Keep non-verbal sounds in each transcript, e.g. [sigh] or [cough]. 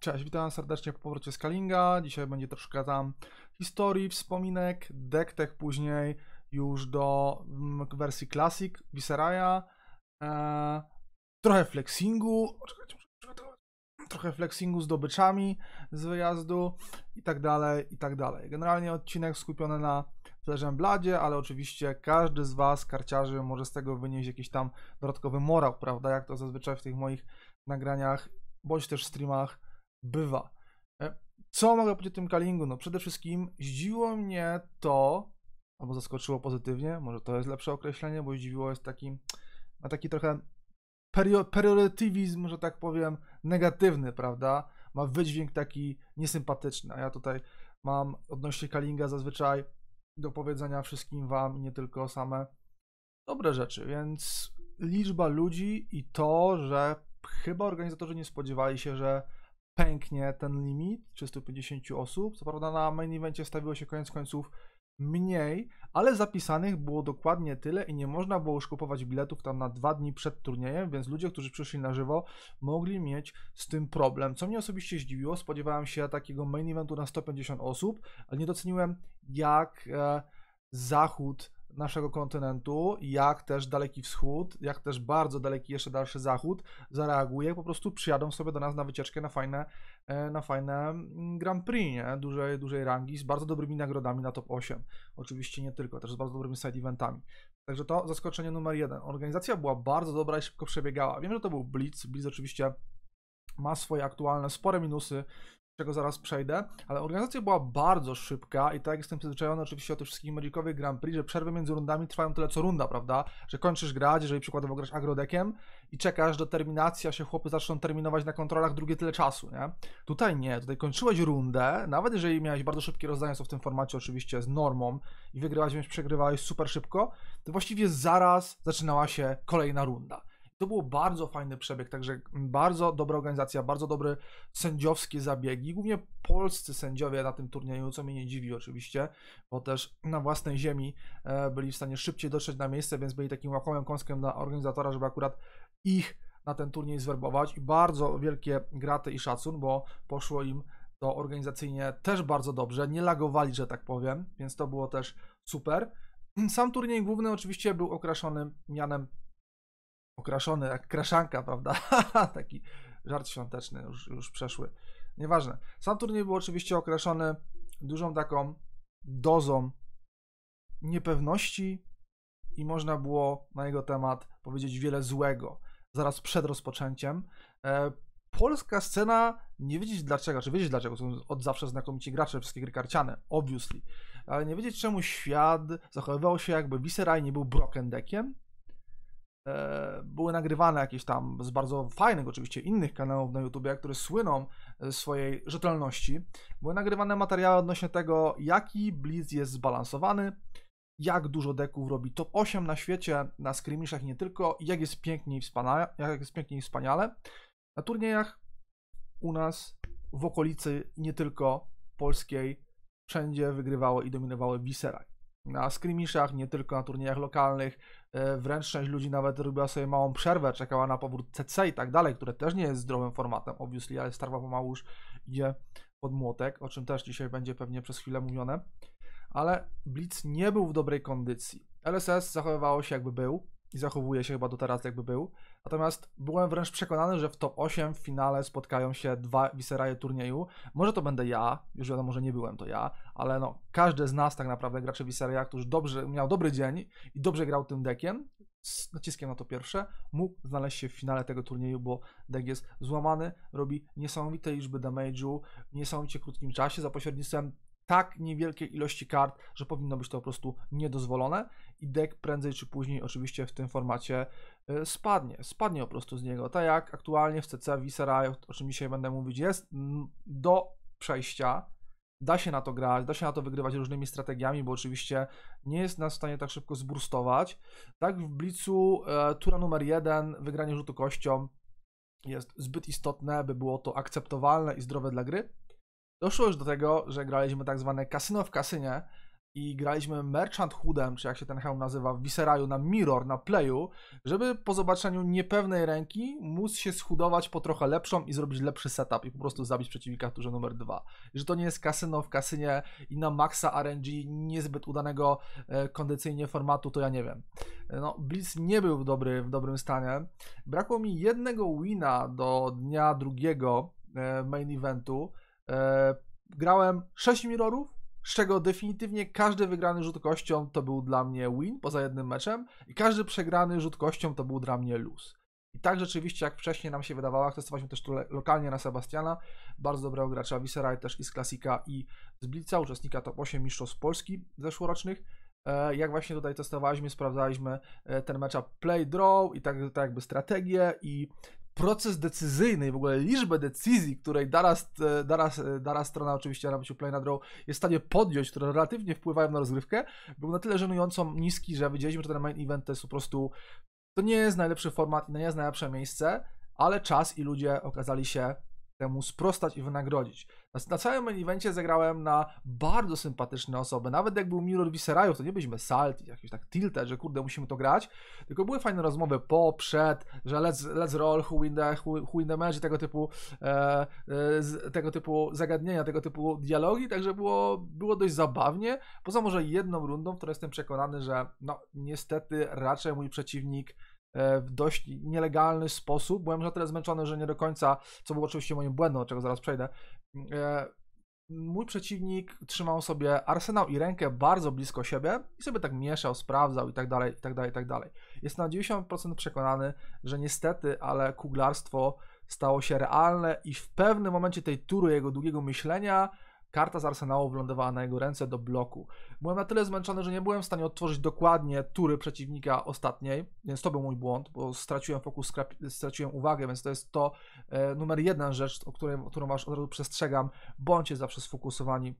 Cześć, witam serdecznie po powrocie z Kalinga. Dzisiaj będzie troszkę tam historii, wspominek, dektek później już do mm, wersji Classic, Viseraya. eee, trochę flexingu, trochę flexingu z dobyczami z wyjazdu i tak dalej, i tak dalej. Generalnie odcinek skupiony na Fleżem Bladzie, ale oczywiście każdy z Was, karciarzy, może z tego wynieść jakiś tam dodatkowy morał, prawda, jak to zazwyczaj w tych moich nagraniach, bądź też streamach bywa. E, co mogę powiedzieć o tym kalingu? No przede wszystkim zdziwiło mnie to, albo zaskoczyło pozytywnie, może to jest lepsze określenie, bo zdziwiło jest taki, ma taki trochę priorytywizm, że tak powiem, negatywny, prawda? Ma wydźwięk taki niesympatyczny, a ja tutaj mam odnośnie Kalinga zazwyczaj do powiedzenia wszystkim wam nie tylko same dobre rzeczy, więc liczba ludzi i to, że chyba organizatorzy nie spodziewali się, że pęknie ten limit 350 osób. Co prawda na main evencie stawiło się koniec końców mniej, ale zapisanych było dokładnie tyle i nie można było już kupować biletów tam na dwa dni przed turniejem, więc ludzie, którzy przyszli na żywo, mogli mieć z tym problem. Co mnie osobiście zdziwiło, spodziewałem się takiego main eventu na 150 osób, ale nie doceniłem jak e, Zachód naszego kontynentu, jak też Daleki Wschód, jak też bardzo daleki jeszcze dalszy Zachód zareaguje, po prostu przyjadą sobie do nas na wycieczkę na fajne, e, na fajne mm, Grand Prix, nie? Dużej, dużej rangi, z bardzo dobrymi nagrodami na top 8. Oczywiście nie tylko, też z bardzo dobrymi side eventami. Także to zaskoczenie numer jeden. Organizacja była bardzo dobra i szybko przebiegała. Wiem, że to był Blitz. Blitz oczywiście ma swoje aktualne spore minusy, czego zaraz przejdę, ale organizacja była bardzo szybka i tak jak jestem przyzwyczajony oczywiście o tych wszystkich Magicowych Grand Prix, że przerwy między rundami trwają tyle co runda, prawda? Że kończysz grać, jeżeli przykładowo grasz agrodekiem i czekasz do terminacji, a się chłopy zaczną terminować na kontrolach drugie tyle czasu, nie? Tutaj nie, tutaj kończyłeś rundę, nawet jeżeli miałeś bardzo szybkie rozdanie, co w tym formacie oczywiście z normą i wygrywałeś, więc przegrywałeś super szybko, to właściwie zaraz zaczynała się kolejna runda. To było bardzo fajny przebieg, także bardzo dobra organizacja, bardzo dobre sędziowskie zabiegi. Głównie polscy sędziowie na tym turnieju, co mnie nie dziwi oczywiście, bo też na własnej ziemi e, byli w stanie szybciej dotrzeć na miejsce, więc byli takim łakomym kąskiem dla organizatora, żeby akurat ich na ten turniej zwerbować. I bardzo wielkie graty i szacun, bo poszło im to organizacyjnie też bardzo dobrze. Nie lagowali, że tak powiem, więc to było też super. Sam turniej główny oczywiście był okraszony mianem okraszony jak kraszanka, prawda? [laughs] Taki żart świąteczny, już, już przeszły. Nieważne. Sam turniej był oczywiście okraszony dużą taką dozą niepewności i można było na jego temat powiedzieć wiele złego zaraz przed rozpoczęciem. E, polska scena, nie wiedzieć dlaczego, czy wiedzieć dlaczego, są od zawsze znakomici gracze, wszystkie gry karciane, obviously, ale nie wiedzieć czemu świat zachowywał się jakby Viserai nie był Broken Deckiem, E, były nagrywane jakieś tam z bardzo fajnych oczywiście innych kanałów na YouTube, które słyną e, swojej rzetelności, były nagrywane materiały odnośnie tego, jaki Blitz jest zbalansowany, jak dużo deków robi top 8 na świecie, na i nie tylko, jak jest pięknie i wspaniale, jak jest pięknie i wspaniale na turniejach u nas, w okolicy, nie tylko polskiej, wszędzie wygrywały i dominowały Viserak na skrymiszach, nie tylko na turniejach lokalnych. E, wręcz część ludzi nawet robiła sobie małą przerwę, czekała na powrót CC i tak dalej, które też nie jest zdrowym formatem, obviously, ale Starwa pomału już idzie pod młotek, o czym też dzisiaj będzie pewnie przez chwilę mówione. Ale Blitz nie był w dobrej kondycji. LSS zachowywało się jakby był, i zachowuje się chyba do teraz, jakby był. Natomiast byłem wręcz przekonany, że w top 8 w finale spotkają się dwa Viseraje turnieju. Może to będę ja, już wiadomo, że nie byłem to ja, ale no, każdy z nas tak naprawdę, graczy Viseraja, który dobrze, miał dobry dzień i dobrze grał tym dekiem, z naciskiem na to pierwsze, mógł znaleźć się w finale tego turnieju, bo deck jest złamany, robi niesamowite liczby damage'u w niesamowicie krótkim czasie za pośrednictwem tak niewielkiej ilości kart, że powinno być to po prostu niedozwolone i deck prędzej czy później oczywiście w tym formacie e, spadnie, spadnie po prostu z niego. Tak jak aktualnie w CC Visera, o czym dzisiaj będę mówić, jest do przejścia, da się na to grać, da się na to wygrywać różnymi strategiami, bo oczywiście nie jest nas w stanie tak szybko zburstować. Tak w Blitzu e, tura numer jeden, wygranie rzutu kością jest zbyt istotne, by było to akceptowalne i zdrowe dla gry. Doszło już do tego, że graliśmy tak zwane kasyno w kasynie, i graliśmy Merchant Hoodem, czy jak się ten hełm nazywa, w Viseraju na Mirror, na Playu, żeby po zobaczeniu niepewnej ręki móc się schudować po trochę lepszą i zrobić lepszy setup i po prostu zabić przeciwnika w turze numer dwa. Że to nie jest kasyno w kasynie i na maksa RNG niezbyt udanego e, kondycyjnie formatu, to ja nie wiem. No, Blitz nie był w, dobry, w dobrym stanie. Brakło mi jednego wina do dnia drugiego e, main eventu. E, grałem 6 mirrorów, z czego definitywnie każdy wygrany rzut kością to był dla mnie win poza jednym meczem i każdy przegrany rzut kością to był dla mnie lose. I tak rzeczywiście, jak wcześniej nam się wydawało, testowaliśmy też tu lokalnie na Sebastiana, bardzo dobrego gracza Viseraj też i z Klasika i z Blitza, uczestnika top 8 mistrzostw Polski zeszłorocznych. E, jak właśnie tutaj testowaliśmy, sprawdzaliśmy e, ten mecz play, draw i tak, tak jakby strategię i proces decyzyjny i w ogóle liczbę decyzji, której daraz, daraz, daraz, strona, oczywiście na byciu Planet draw, jest w stanie podjąć, które relatywnie wpływają na rozgrywkę, był na tyle żenująco niski, że wiedzieliśmy, że ten main event to jest po prostu, to nie jest najlepszy format i nie jest najlepsze miejsce, ale czas i ludzie okazali się temu sprostać i wynagrodzić. Na, na całym main zagrałem na bardzo sympatyczne osoby. Nawet jak był Mirror Viserajów, to nie byliśmy salty, jakieś tak tilted, że kurde, musimy to grać. Tylko były fajne rozmowy po, przed, że let's, let's roll, who in the, who, who in the match, tego typu, e, e, tego typu zagadnienia, tego typu dialogi. Także było, było dość zabawnie. Poza może jedną rundą, w której jestem przekonany, że no niestety raczej mój przeciwnik E, w dość nielegalny sposób. Byłem na tyle zmęczony, że nie do końca, co było oczywiście moim błędem, o czego zaraz przejdę. E, mój przeciwnik trzymał sobie arsenał i rękę bardzo blisko siebie i sobie tak mieszał, sprawdzał i tak dalej, i tak dalej, i tak dalej. Jestem na 90% przekonany, że niestety, ale kuglarstwo stało się realne i w pewnym momencie tej tury jego długiego myślenia Karta z arsenału wylądowała na jego ręce do bloku. Byłem na tyle zmęczony, że nie byłem w stanie odtworzyć dokładnie tury przeciwnika ostatniej, więc to był mój błąd, bo straciłem fokus, straciłem uwagę, więc to jest to e, numer jeden rzecz, o której, którą was od razu przestrzegam. Bądźcie zawsze sfokusowani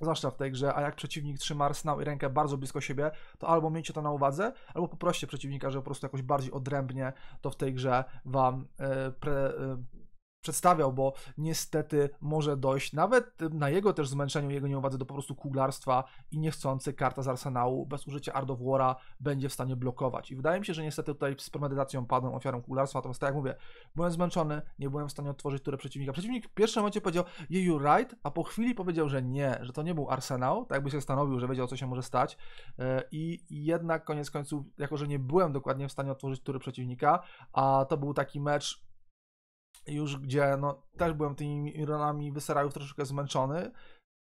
Zwłaszcza w tej grze, a jak przeciwnik trzyma arsenał i rękę bardzo blisko siebie, to albo miejcie to na uwadze, albo poproście przeciwnika, że po prostu jakoś bardziej odrębnie to w tej grze wam e, pre, e, przedstawiał, bo niestety może dojść nawet na jego też zmęczeniu, jego nieuwadze do po prostu kuglarstwa i niechcący karta z arsenału bez użycia Art of War'a będzie w stanie blokować. I wydaje mi się, że niestety tutaj z premedytacją padłem ofiarą kuglarstwa, natomiast tak jak mówię, byłem zmęczony, nie byłem w stanie otworzyć tury przeciwnika. Przeciwnik w pierwszym momencie powiedział, jeju right, a po chwili powiedział, że nie, że to nie był arsenał, tak jakby się stanowił, że wiedział co się może stać e, i jednak koniec końców, jako że nie byłem dokładnie w stanie otworzyć tury przeciwnika, a to był taki mecz już gdzie no, też byłem tymi ironami wyserajów troszeczkę zmęczony,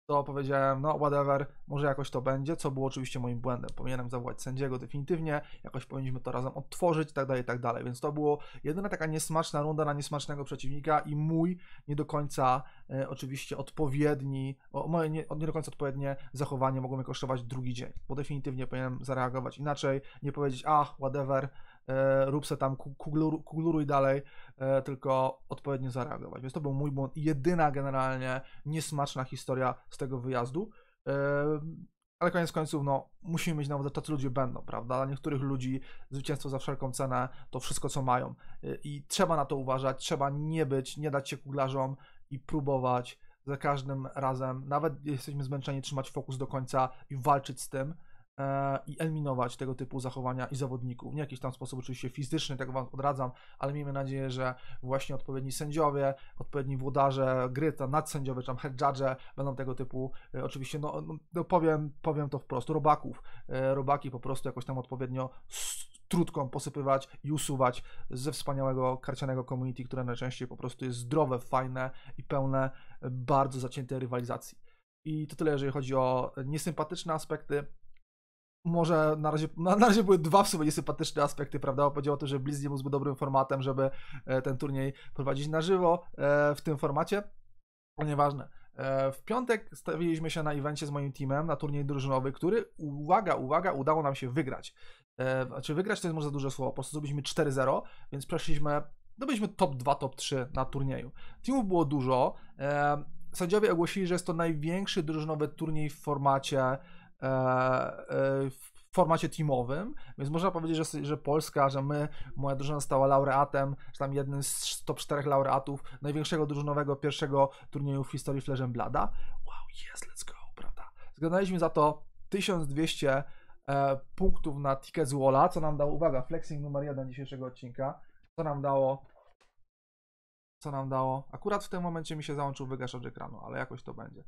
to powiedziałem, no whatever, może jakoś to będzie, co było oczywiście moim błędem. Powinienem zawołać sędziego definitywnie, jakoś powinniśmy to razem odtworzyć, tak dalej, tak dalej. Więc to było jedyna taka niesmaczna runda na niesmacznego przeciwnika i mój nie do końca e, oczywiście odpowiedni, o, moje nie, nie, do końca odpowiednie zachowanie mogło mnie kosztować drugi dzień, bo definitywnie powinienem zareagować inaczej, nie powiedzieć, ach, whatever, E, rób se tam, kugluruj, kugluruj dalej, e, tylko odpowiednio zareagować. Więc to był mój błąd jedyna generalnie niesmaczna historia z tego wyjazdu. E, ale koniec końców, no, musimy mieć nawet, że tacy ludzie będą, prawda? Dla niektórych ludzi zwycięstwo za wszelką cenę to wszystko, co mają. I trzeba na to uważać, trzeba nie być, nie dać się kuglarzom i próbować za każdym razem, nawet jesteśmy zmęczeni, trzymać fokus do końca i walczyć z tym, E, i eliminować tego typu zachowania i zawodników. Nie jakiś tam sposób oczywiście fizyczny, tego Wam odradzam, ale miejmy nadzieję, że właśnie odpowiedni sędziowie, odpowiedni włodarze gry, tam nadsędziowie, czy tam head judge będą tego typu, e, oczywiście, no, no, no, powiem, powiem to wprost, robaków, e, robaki po prostu jakoś tam odpowiednio trudką posypywać i usuwać ze wspaniałego karcianego community, które najczęściej po prostu jest zdrowe, fajne i pełne bardzo zaciętej rywalizacji. I to tyle, jeżeli chodzi o niesympatyczne aspekty może na razie, na, na razie były dwa w sumie niesympatyczne aspekty, prawda? Powiedział o to, że Blizz nie być dobrym formatem, żeby e, ten turniej prowadzić na żywo e, w tym formacie. No nieważne. E, w piątek stawiliśmy się na evencie z moim teamem, na turniej drużynowy, który, uwaga, uwaga, udało nam się wygrać. Znaczy wygrać to jest może za duże słowo, po prostu zrobiliśmy 4-0, więc przeszliśmy, no byliśmy top 2, top 3 na turnieju. Teamów było dużo, sędziowie ogłosili, że jest to największy drużynowy turniej w formacie E, e, w formacie teamowym, więc można powiedzieć, że, że Polska, że my, moja drużyna została laureatem, czy tam jednym z top 4 laureatów największego drużynowego pierwszego turnieju w historii Fleżem Blada. Wow, yes, let's go, prawda? Zgadaliśmy za to 1200 e, punktów na ticket z Walla, co nam dało, uwaga, flexing numer 1 dzisiejszego odcinka, co nam dało co nam dało, akurat w tym momencie mi się załączył wygaszacz ekranu, ale jakoś to będzie,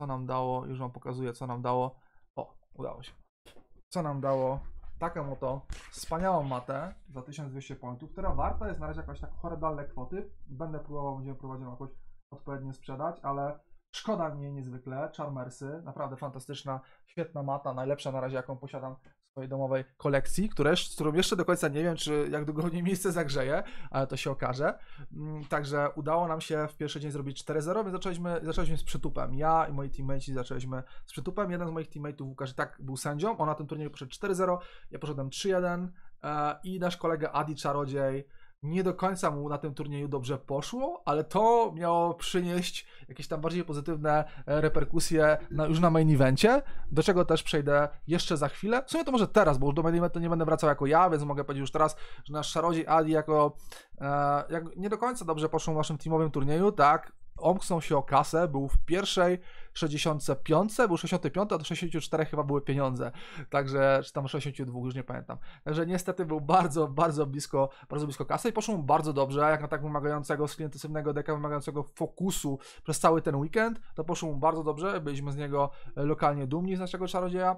co nam dało, już Wam pokazuję, co nam dało Udało się. Co nam dało taką oto wspaniałą matę za 1200 punktów, która warta jest na razie jakoś tak horrendalne kwoty. Będę próbował, będziemy próbować jakoś odpowiednio sprzedać, ale szkoda mnie niezwykle. Charmersy, naprawdę fantastyczna, świetna mata, najlepsza na razie jaką posiadam swojej domowej kolekcji, które, z którą jeszcze do końca nie wiem, czy jak długo mnie miejsce zagrzeje, ale to się okaże. Mm, także udało nam się w pierwszy dzień zrobić 4-0, więc zaczęliśmy, zaczęliśmy z przytupem. Ja i moi teammates zaczęliśmy z przytupem. Jeden z moich teammateów, Łukasz, tak był sędzią. On na tym turnieju poszedł 4-0, ja poszedłem 3-1 e, i nasz kolega Adi Czarodziej nie do końca mu na tym turnieju dobrze poszło, ale to miało przynieść jakieś tam bardziej pozytywne e, reperkusje na, już na main evencie, do czego też przejdę jeszcze za chwilę. W sumie to może teraz, bo już do main eventu nie będę wracał jako ja, więc mogę powiedzieć już teraz, że nasz szarodziej Adi jako e, jak nie do końca dobrze poszło w naszym teamowym turnieju, tak, omknął się o kasę, był w pierwszej 65, był 65, a do 64 chyba były pieniądze, także, czy tam 62, już nie pamiętam. Także niestety był bardzo, bardzo blisko, bardzo blisko kasy i poszło mu bardzo dobrze, jak na tak wymagającego, klientysywnego deka, wymagającego fokusu przez cały ten weekend, to poszło mu bardzo dobrze, byliśmy z niego lokalnie dumni, z naszego czarodzieja.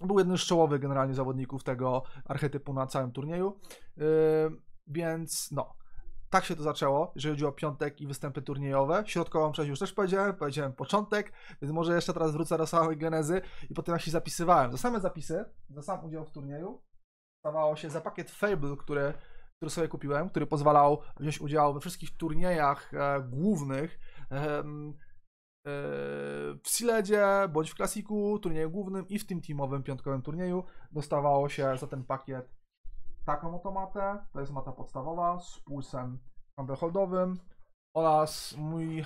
Był jednym z czołowych generalnie zawodników tego archetypu na całym turnieju, yy, więc no, tak się to zaczęło, jeżeli chodzi o piątek i występy turniejowe. Środkową część już też powiedziałem, powiedziałem początek, więc może jeszcze teraz wrócę do samej genezy i potem jak się zapisywałem. Za same zapisy, za sam udział w turnieju, stawało się za pakiet Fable, który, który sobie kupiłem, który pozwalał wziąć udział we wszystkich turniejach e, głównych. E, w Siledzie, bądź w klasiku, turnieju głównym i w tym teamowym piątkowym turnieju dostawało się za ten pakiet taką oto matę. To jest mata podstawowa z pulsem handleholdowym oraz mój,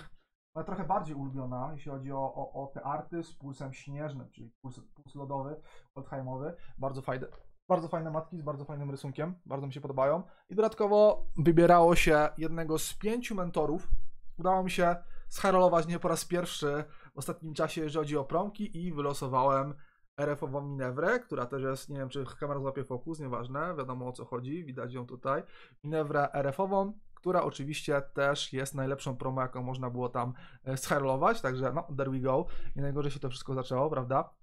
ale trochę bardziej ulubiona, jeśli chodzi o, o, o te arty z pulsem śnieżnym, czyli puls, puls lodowy, oldheimowy, Bardzo fajne, bardzo fajne matki z bardzo fajnym rysunkiem, bardzo mi się podobają. I dodatkowo wybierało się jednego z pięciu mentorów. Udało mi się scharolować nie po raz pierwszy w ostatnim czasie, jeżeli chodzi o promki i wylosowałem RF-ową minewrę, która też jest, nie wiem czy kamera złapie fokus, nieważne, wiadomo o co chodzi, widać ją tutaj. Minewrę RF-ową, która oczywiście też jest najlepszą promo, jaką można było tam e, scharlować, także no, there we go. I najgorzej się to wszystko zaczęło, prawda?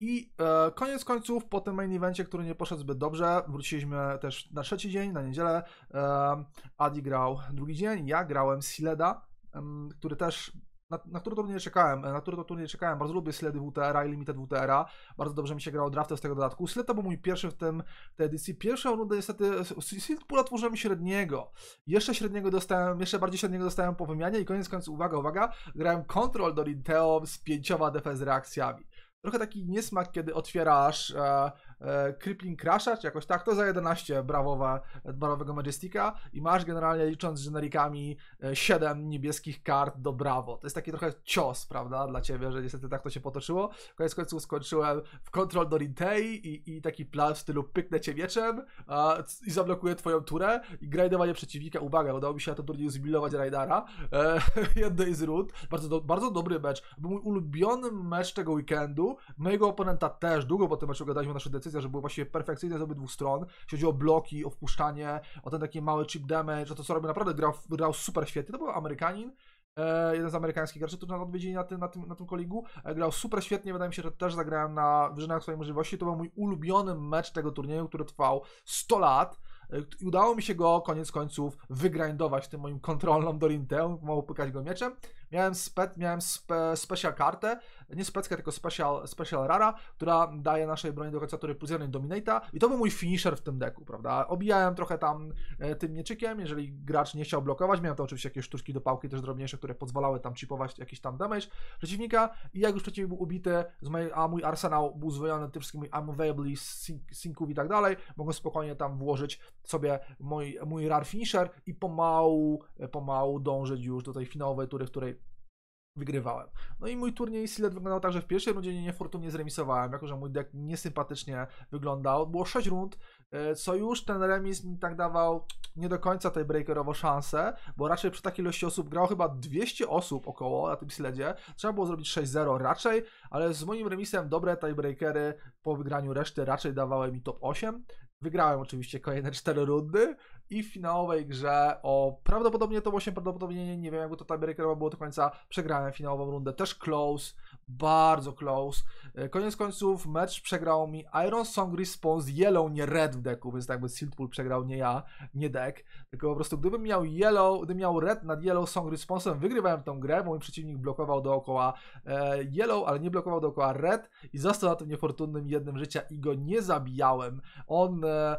I e, koniec końców, po tym main evencie, który nie poszedł zbyt dobrze, wróciliśmy też na trzeci dzień, na niedzielę. E, Adi grał drugi dzień, ja grałem Sileda, e, który też na, na który turniej czekałem, e, na który to turniej czekałem, bardzo lubię sledy WTR-a i Limited WTR-a, bardzo dobrze mi się grało draft z tego dodatku. Sled to był mój pierwszy w tym, tej edycji, pierwsza runda niestety, Sealed Pula tworzyłem średniego, jeszcze średniego dostałem, jeszcze bardziej średniego dostałem po wymianie i koniec końców, uwaga, uwaga, grałem Control do Rinteo z pięcioma DPS reakcjami trochę taki niesmak, kiedy otwierasz e, E, Crippling Crasha, czy jakoś tak, to za 11 brawowa, brawowego Majestika i masz generalnie licząc z generikami 7 e, niebieskich kart do brawo. To jest taki trochę cios, prawda, dla ciebie, że niestety tak to się potoczyło. Koniec końców skończyłem w kontrol do Rintei i, i taki plan w stylu pyknę cię mieczem a, i zablokuję twoją turę i grajdowanie przeciwnika. Uwaga, udało mi się na to turnieju zbilować Rajdara e, [laughs] jednej z Bardzo, do, bardzo dobry mecz. Był mój ulubiony mecz tego weekendu. Mojego oponenta też długo po tym meczu gadaliśmy o naszej decyzji żeby że były właściwie perfekcyjne z obydwu stron, jeśli chodzi o bloki, o wpuszczanie, o ten taki mały chip damage, o to co robi naprawdę, grał, grał super świetnie, to był Amerykanin, e, jeden z amerykańskich graczy, którzy nas odwiedzili na tym, na, tym, na tym koligu. E, grał super świetnie, wydaje mi się, że też zagrałem na wyżynach swojej możliwości. To był mój ulubiony mecz tego turnieju, który trwał 100 lat. E, I udało mi się go koniec końców wygrindować tym moim kontrolną Dorintę, mało pykać go mieczem. Miałem, spe, miałem spe, special kartę, nie speckę, tylko special, special rara, która daje naszej broni do końca tury plus dominata i to był mój finisher w tym deku, prawda? Obijałem trochę tam e, tym mieczykiem, jeżeli gracz nie chciał blokować, miałem to oczywiście jakieś sztuczki do pałki też drobniejsze, które pozwalały tam chipować jakiś tam damage przeciwnika i jak już przeciwnik był ubity, mojej, a mój arsenał był zwojony tym wszystkim available, synków i tak dalej, mogłem spokojnie tam włożyć sobie mój, mój rar finisher i pomału, pomału dążyć już do tej finałowej tury, w której wygrywałem. No i mój turniej Silet wyglądał tak, że w pierwszej rundzie niefortunnie zremisowałem, jako że mój deck niesympatycznie wyglądał. Było 6 rund, e, co już ten remis mi tak dawał nie do końca tej breakerowo szansę, bo raczej przy takiej ilości osób grało chyba 200 osób około na tym Siledzie. Trzeba było zrobić 6-0 raczej, ale z moim remisem dobre tiebreakery po wygraniu reszty raczej dawały mi top 8. Wygrałem oczywiście kolejne 4 rundy, i w finałowej grze o prawdopodobnie to 8, prawdopodobnie nie, nie wiem, jakby to tiebreaker było do końca, przegrałem finałową rundę, też close, bardzo close. E, koniec końców mecz przegrał mi Iron Song Response Yellow, nie Red w deku, więc jakby Siltpool przegrał nie ja, nie deck, tylko po prostu gdybym miał Yellow, gdybym miał Red nad Yellow Song Response'em, wygrywałem tą grę, bo mój przeciwnik blokował dookoła e, Yellow, ale nie blokował dookoła Red i został na tym niefortunnym jednym życia i go nie zabijałem. On, e,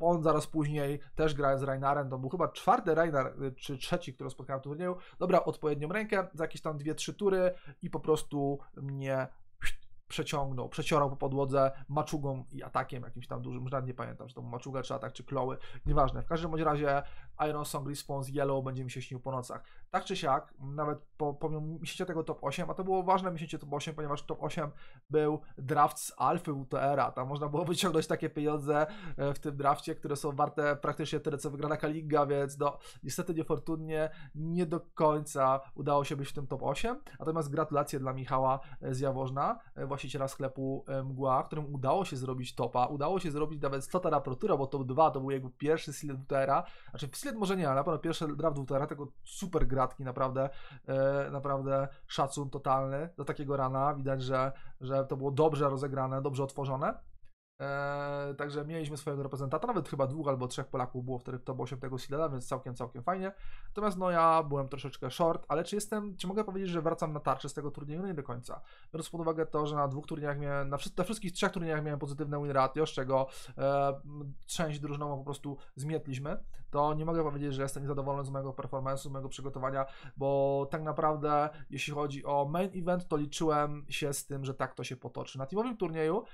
on zaraz później też grałem z Reinarem, to był chyba czwarty Reinar, e, czy trzeci, który spotkałem w turnieju. Dobra, odpowiednią rękę, za jakieś tam dwie, trzy tury i po prostu mnie przeciągnął, przeciorał po podłodze maczugą i atakiem jakimś tam dużym, już nawet nie pamiętam, czy to maczuga, czy atak, czy kloły, nieważne. W każdym bądź razie Iron Song Response Yellow będzie mi się śnił po nocach tak czy siak, nawet po, pomimo miesięcia tego top 8, a to było ważne miesięcie top 8, ponieważ top 8 był draft z alfy UTR-a. Tam można było [laughs] wyciągnąć takie pieniądze e, w tym drafcie, które są warte praktycznie tyle, co wygrana Kaliga, więc no, niestety niefortunnie nie do końca udało się być w tym top 8. Natomiast gratulacje dla Michała e, z Jaworzna, e, właściciela sklepu Mgła, którym udało się zrobić topa, udało się zrobić nawet 100 raportura bo top 2 to był jego pierwszy slot UTR-a. Znaczy, slot może nie, ale na pewno pierwszy draft UTR-a, tego super gra naprawdę, e, naprawdę szacun totalny do takiego rana. Widać, że, że to było dobrze rozegrane, dobrze otworzone. E, także mieliśmy swojego reprezentanta, nawet chyba dwóch albo trzech Polaków było wtedy w top 8 tego Silera, więc całkiem, całkiem fajnie. Natomiast no ja byłem troszeczkę short, ale czy jestem, czy mogę powiedzieć, że wracam na tarczę z tego turnieju? No nie do końca. Biorąc pod uwagę to, że na dwóch turniejach miałem, na, na wszystkich trzech turniejach miałem pozytywne win ratio, z czego e, część drużynową po prostu zmietliśmy to nie mogę powiedzieć, że jestem zadowolony z mojego performance'u, z mojego przygotowania, bo tak naprawdę jeśli chodzi o main event, to liczyłem się z tym, że tak to się potoczy. Na teamowym turnieju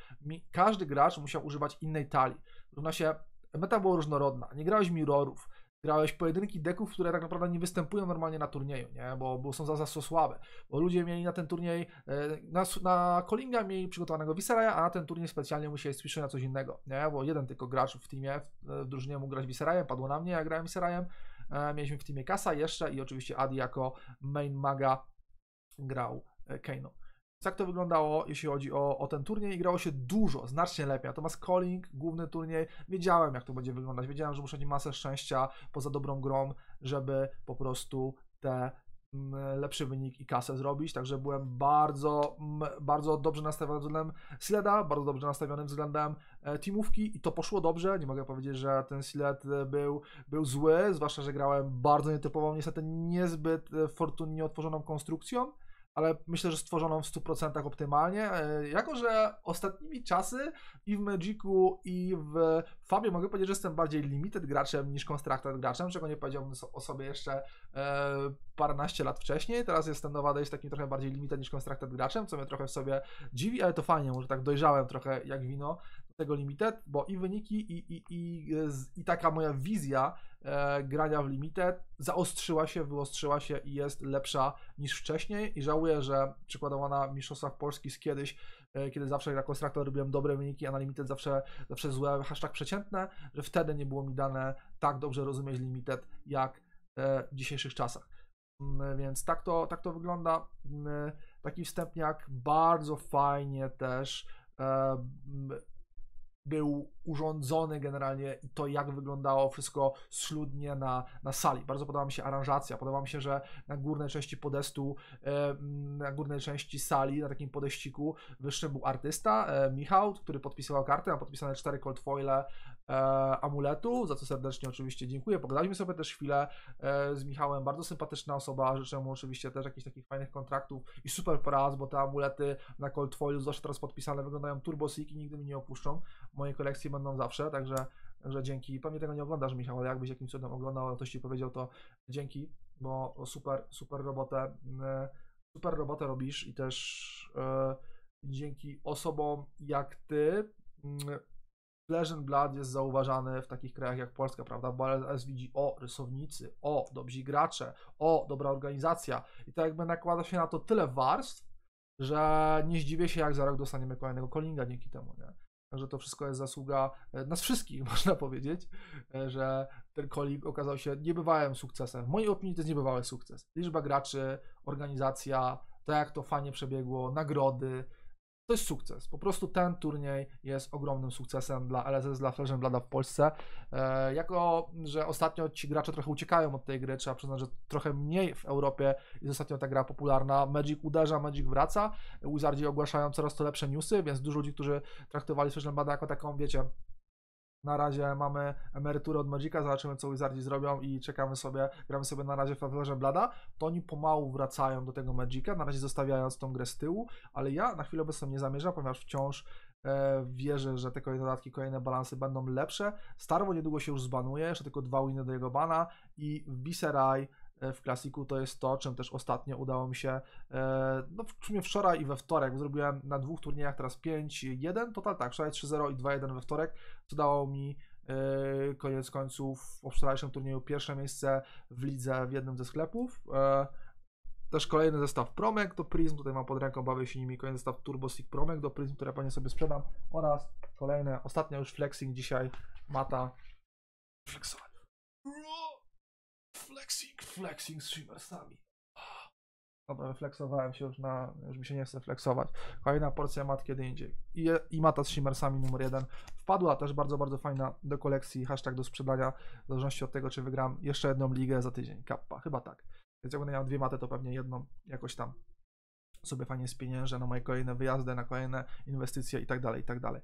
każdy gracz musiał używać innej talii. Równa się Meta była różnorodna, nie grałeś mirrorów, grałeś pojedynki deków, które tak naprawdę nie występują normalnie na turnieju, nie? Bo, bo są za, za słabe. Bo ludzie mieli na ten turniej, e, na, na Colinga mieli przygotowanego Viseraja, a na ten turniej specjalnie musieli switchy na coś innego, nie? Bo jeden tylko gracz w teamie, w e, drużynie mógł grać Viserajem, padło na mnie, ja grałem Viserajem. E, mieliśmy w teamie Kasa jeszcze i oczywiście Adi jako main maga grał Kano. Tak to wyglądało, jeśli chodzi o, o ten turniej i grało się dużo, znacznie lepiej. Thomas Colling, główny turniej, wiedziałem jak to będzie wyglądać. Wiedziałem, że muszę mieć masę szczęścia poza dobrą grą, żeby po prostu te mm, lepszy wynik i kasę zrobić, także byłem bardzo, mm, bardzo dobrze nastawionym względem Sileda, bardzo dobrze nastawionym względem e, teamówki i to poszło dobrze, nie mogę powiedzieć, że ten Silet e, był, był zły, zwłaszcza, że grałem bardzo nietypową, niestety niezbyt e, fortunnie otworzoną konstrukcją, ale myślę, że stworzoną w 100% optymalnie. E, jako, że ostatnimi czasy i w Magicu, i w Fabie mogę powiedzieć, że jestem bardziej limited graczem niż constructed graczem, czego nie powiedziałbym o sobie jeszcze e, paręnaście lat wcześniej. Teraz jestem jest takim trochę bardziej limited niż constructed graczem, co mnie trochę w sobie dziwi, ale to fajnie, może tak dojrzałem trochę jak wino tego limited, bo i wyniki, i, i, i, i taka moja wizja e, grania w Limited zaostrzyła się, wyostrzyła się i jest lepsza niż wcześniej i żałuję, że przykładowo na Mistrzostwach Polski z kiedyś, e, kiedy zawsze jako konstruktor robiłem dobre wyniki, a na limited zawsze, zawsze złe, hashtag przeciętne, że wtedy nie było mi dane tak dobrze rozumieć limited jak e, w dzisiejszych czasach. Mm, więc tak to, tak to wygląda. Mm, taki wstępniak bardzo fajnie też e, był urządzony generalnie i to, jak wyglądało wszystko schludnie na, na sali. Bardzo podoba mi się aranżacja, podoba mi się, że na górnej części podestu, e, mm, na górnej części sali, na takim podeściku wyższym był artysta, e, Michał, który podpisywał karty, a podpisane cztery cold foile E, amuletu, za co serdecznie oczywiście dziękuję. Pogadaliśmy sobie też chwilę e, z Michałem, bardzo sympatyczna osoba, życzę mu oczywiście też jakichś takich fajnych kontraktów i super poraz bo te amulety na Cold Foil, zawsze teraz podpisane, wyglądają turbo sick i nigdy mnie nie opuszczą. Moje kolekcje będą zawsze, także, że dzięki. Pewnie tego nie oglądasz Michał, ale jakbyś jakimś cudem oglądał, no ktoś Ci powiedział to dzięki, bo super, super robotę, mm, e, super robotę robisz i też dzięki osobom jak Ty mm, blad jest zauważany w takich krajach jak Polska, prawda? Bo LS widzi o rysownicy, o dobrzy gracze, o dobra organizacja i tak jakby nakłada się na to tyle warstw, że nie zdziwię się jak za rok dostaniemy kolejnego kolinga dzięki temu, nie? Także to wszystko jest zasługa e, nas wszystkich, [laughs] można powiedzieć, e, że ten kolik okazał się niebywałym sukcesem. W mojej opinii to jest niebywały sukces. Liczba graczy, organizacja, to jak to fajnie przebiegło, nagrody, to jest sukces. Po prostu ten turniej jest ogromnym sukcesem dla LSS, dla Flash Blada w Polsce. E, jako, że ostatnio ci gracze trochę uciekają od tej gry, trzeba przyznać, że trochę mniej w Europie jest ostatnio ta gra popularna. Magic uderza, Magic wraca, Wizardzi ogłaszają coraz to lepsze newsy, więc dużo ludzi, którzy traktowali Flash Blada jako taką, wiecie, na razie mamy emeryturę od Magica, zobaczymy co Wizardzi zrobią i czekamy sobie, gramy sobie na razie Favelerze Blada, to oni pomału wracają do tego Magica, na razie zostawiając tą grę z tyłu, ale ja na chwilę obecną nie zamierzam, ponieważ wciąż e, wierzę, że te kolejne dodatki, kolejne balansy będą lepsze. Starwo niedługo się już zbanuje, jeszcze tylko dwa winy do jego bana i Viserai E, w klasiku to jest to, czym też ostatnio udało mi się, e, no w sumie wczoraj i we wtorek, zrobiłem na dwóch turniejach teraz 5-1, total tak, wczoraj 3-0 i 2-1 we wtorek, co dało mi e, koniec końców w wczorajszym turnieju pierwsze miejsce w lidze w jednym ze sklepów. Też kolejny zestaw Promek do Prism, tutaj mam pod ręką, bawię się nimi, kolejny zestaw Turbo Stick Promek do Prism, które pewnie sobie sprzedam oraz kolejne, ostatnia już Flexing dzisiaj, Mata Flexowanie. Flexing, flexing z streamersami. Dobra, refleksowałem się już na. Już mi się nie chce flexować. Kolejna porcja mat kiedy indziej. I, i mata z shimmersami numer jeden. Wpadła też bardzo, bardzo fajna do kolekcji, hashtag do sprzedania, w zależności od tego, czy wygram jeszcze jedną ligę za tydzień. Kappa, chyba tak. Więc jak będę miał dwie maty, to pewnie jedną jakoś tam sobie fajnie spieniężę na moje kolejne wyjazdy, na kolejne inwestycje i tak dalej, i tak dalej.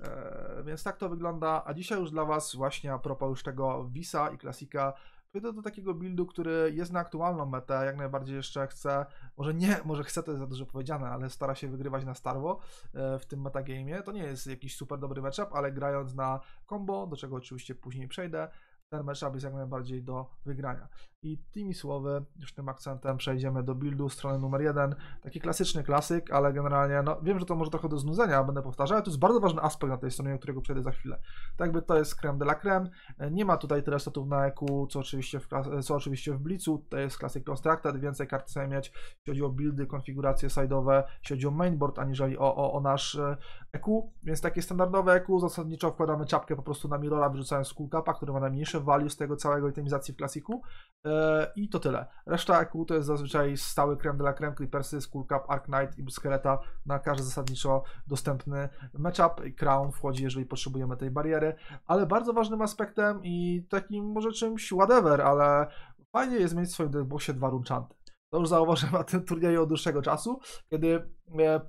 E, więc tak to wygląda. A dzisiaj już dla Was właśnie a propos już tego Visa i klasika Pójdę do takiego buildu, który jest na aktualną metę, jak najbardziej jeszcze chce, może nie, może chce to jest za dużo powiedziane, ale stara się wygrywać na starwo e, w tym metagame'ie. To nie jest jakiś super dobry matchup, ale grając na combo, do czego oczywiście później przejdę, ten aby jest jak najbardziej do wygrania. I tymi słowy, już tym akcentem przejdziemy do buildu, strony numer jeden. Taki klasyczny klasyk, ale generalnie, no wiem, że to może trochę do znudzenia, będę powtarzał, ale to jest bardzo ważny aspekt na tej stronie, o którego przejdę za chwilę. Tak by to jest creme de la creme. Nie ma tutaj tyle statów na EQ, co oczywiście w, co oczywiście w Blitzu. To jest klasyk plus więcej kart chcemy mieć, jeśli chodzi o buildy, konfiguracje side'owe, jeśli chodzi o mainboard, aniżeli o, o, o nasz EQ, więc takie standardowe EQ zasadniczo wkładamy czapkę po prostu na Mirola, wyrzucając kółkapa, który ma najmniejsze value z tego całego itemizacji w klasiku yy, i to tyle. Reszta EQ to jest zazwyczaj stały krem de la creme, Clippersy, Skullcap, Arc Knight i Skeleta na każdy zasadniczo dostępny matchup. Crown wchodzi, jeżeli potrzebujemy tej bariery, ale bardzo ważnym aspektem i takim może czymś whatever, ale fajnie jest mieć w swoim deckboxie dwa runczanty. To już zauważyłem na tym turnieju od dłuższego czasu, kiedy e,